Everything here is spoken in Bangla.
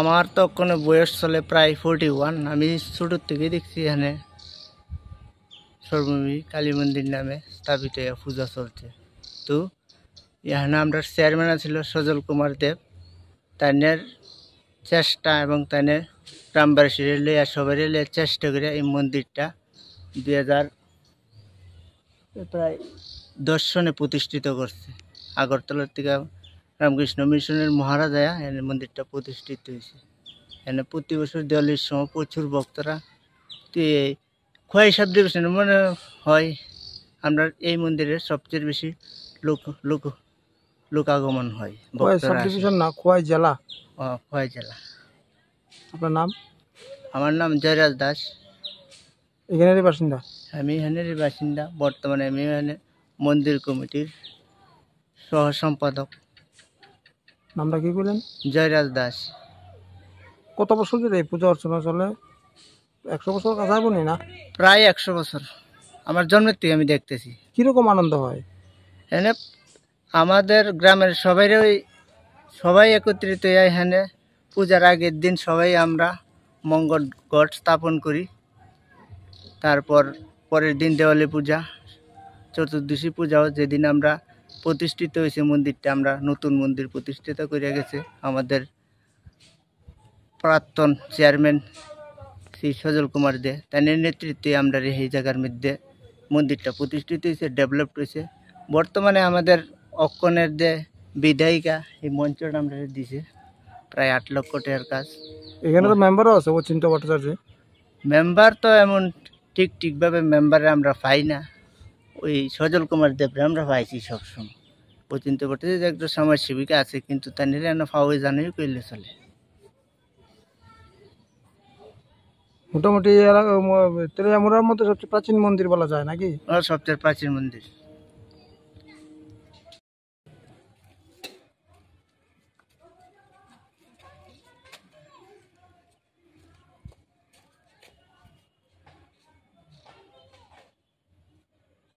আমার তো বয়স চলে প্রায় ফোরটি ওয়ান আমি ছোটোর থেকে দেখছি এখানে সর্বভূমি কালী মন্দির নামে স্থাপিত পূজা চলছে তো এখানে আমরা চেয়ারম্যান ছিল সজল কুমার দেব তাদের চেষ্টা এবং তাইনে গ্রামবাসী লইয়া সবাই লইয়া চেষ্টা করে এই মন্দিরটা দুই হাজার প্রায় দর্শনে প্রতিষ্ঠিত করছে আগরতলার থেকে রামকৃষ্ণ মিশনের মহারাজায়া এনে মন্দিরটা প্রতিষ্ঠিত হয়েছে এনে প্রতি বছর দেওয়ালির সময় প্রচুর ভক্তরা তো এই খোয়াই সাবডিভিশন মনে হয় আমরা এই মন্দিরে সবচেয়ে বেশি লোক লোক লোক আগমন হয় সাবডিভিশন না খোয়াই জেলা ও খোয়াই জেলা আপনার নাম আমার নাম জয়রাজ দাস এখানেরই বাসিন্দা আমি এখানেরই বাসিন্দা বর্তমানে আমি এখানে মন্দির কমিটির সহ সম্পাদক নামটা কি করলেন জয়রাজ দাস কত বছর ধরে এই পূজা অর্চনা চলে একশো বছর বলি না প্রায় একশো বছর আমার জন্মের থেকে আমি দেখতেছি কীরকম আনন্দ হয় এনে আমাদের গ্রামের সবাই সবাই একত্রিত এখানে পূজার আগের দিন সবাই আমরা মঙ্গল গড় স্থাপন করি তারপর পরের দিন দেওয়ালি পূজা চতুর্দশী পূজাও যেদিন আমরা প্রতিষ্ঠিত হয়েছে মন্দিরটা আমরা নতুন মন্দির প্রতিষ্ঠিত করে গেছে আমাদের প্রাক্তন চেয়ারম্যান শ্রী সজল কুমার দে তার নেতৃত্বে আমরা এই জায়গার মধ্যে মন্দিরটা প্রতিষ্ঠিত হয়েছে ডেভেলপ হয়েছে বর্তমানে আমাদের অক্ষণের যে বিধায়িকা এই মঞ্চটা আমরা দিছে প্রায় আট লক্ষ টাকার কাজ এখানে তো মেম্বারও আছে অচিন্ত ভট্টাচার্য মেম্বার তো এমন ঠিক ঠিকভাবে মেম্বারে আমরা পাই না ওই সজল কুমার দেব আমরা পাইছি সবসময় যে ভট্টাচার্য একজন সমাজসেবিকা আছে কিন্তু তার নিরানো ফাওয়াই জানিয়ে কইলে চলে মোটামুটি তেলিয়ামুড়ার মতো সবচেয়ে প্রাচীন মন্দির বলা যায় নাকি সবচেয়ে প্রাচীন মন্দির